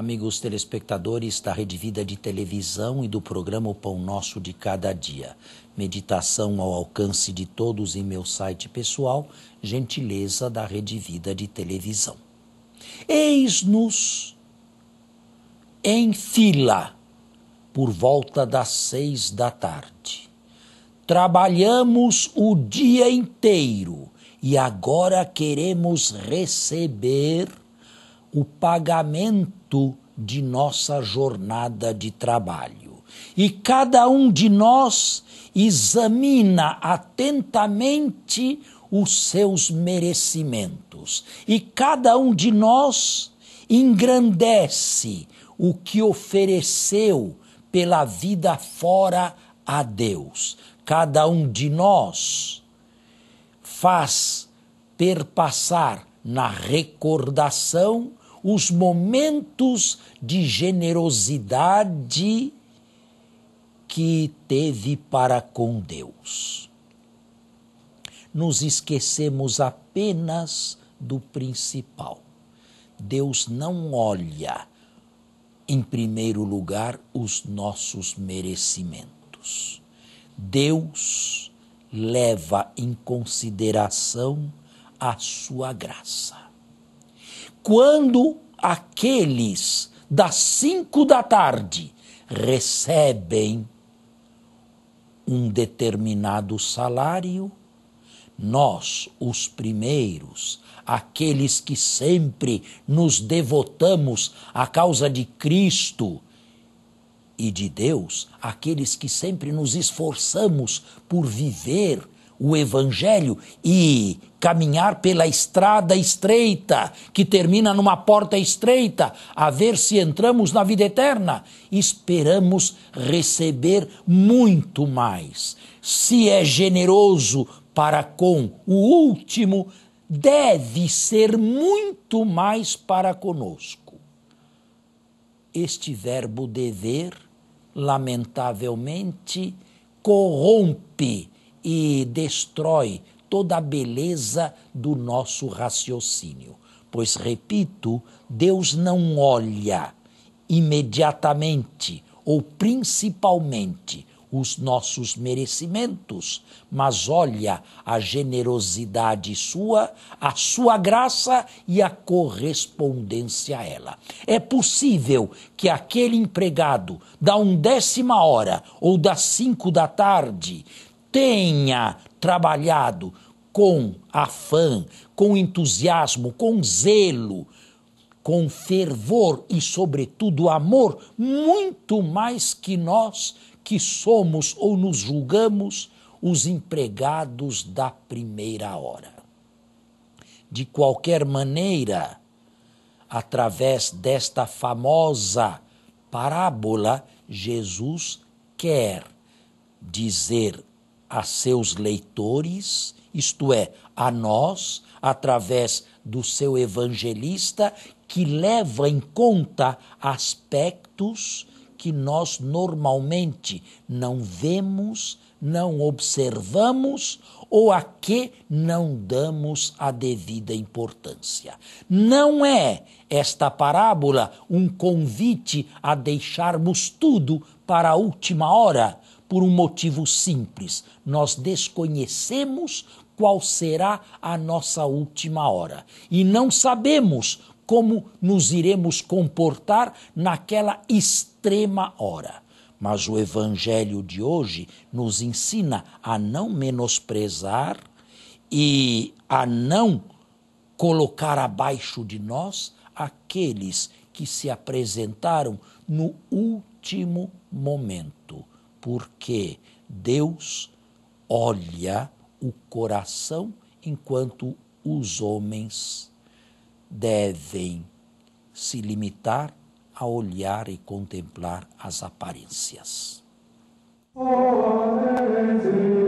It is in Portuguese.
Amigos telespectadores da Rede Vida de televisão e do programa o Pão Nosso de Cada Dia. Meditação ao alcance de todos em meu site pessoal, gentileza da Rede Vida de televisão. Eis-nos em fila por volta das seis da tarde. Trabalhamos o dia inteiro e agora queremos receber o pagamento de nossa jornada de trabalho. E cada um de nós examina atentamente os seus merecimentos. E cada um de nós engrandece o que ofereceu pela vida fora a Deus. Cada um de nós faz perpassar na recordação os momentos de generosidade que teve para com Deus. Nos esquecemos apenas do principal. Deus não olha, em primeiro lugar, os nossos merecimentos. Deus leva em consideração a sua graça. Quando aqueles das cinco da tarde recebem um determinado salário, nós, os primeiros, aqueles que sempre nos devotamos à causa de Cristo e de Deus, aqueles que sempre nos esforçamos por viver o Evangelho e caminhar pela estrada estreita, que termina numa porta estreita, a ver se entramos na vida eterna. Esperamos receber muito mais. Se é generoso para com o último, deve ser muito mais para conosco. Este verbo dever, lamentavelmente, corrompe e destrói toda a beleza do nosso raciocínio. Pois, repito, Deus não olha imediatamente ou principalmente os nossos merecimentos, mas olha a generosidade sua, a sua graça e a correspondência a ela. É possível que aquele empregado da undécima hora ou das cinco da tarde tenha trabalhado com afã, com entusiasmo, com zelo, com fervor e, sobretudo, amor, muito mais que nós que somos ou nos julgamos os empregados da primeira hora. De qualquer maneira, através desta famosa parábola, Jesus quer dizer a seus leitores, isto é, a nós, através do seu evangelista, que leva em conta aspectos que nós normalmente não vemos, não observamos ou a que não damos a devida importância. Não é esta parábola um convite a deixarmos tudo para a última hora, por um motivo simples: nós desconhecemos qual será a nossa última hora e não sabemos como nos iremos comportar naquela extrema hora. Mas o Evangelho de hoje nos ensina a não menosprezar e a não colocar abaixo de nós aqueles que se apresentaram no último momento porque Deus olha o coração enquanto os homens devem se limitar a olhar e contemplar as aparências. Oh,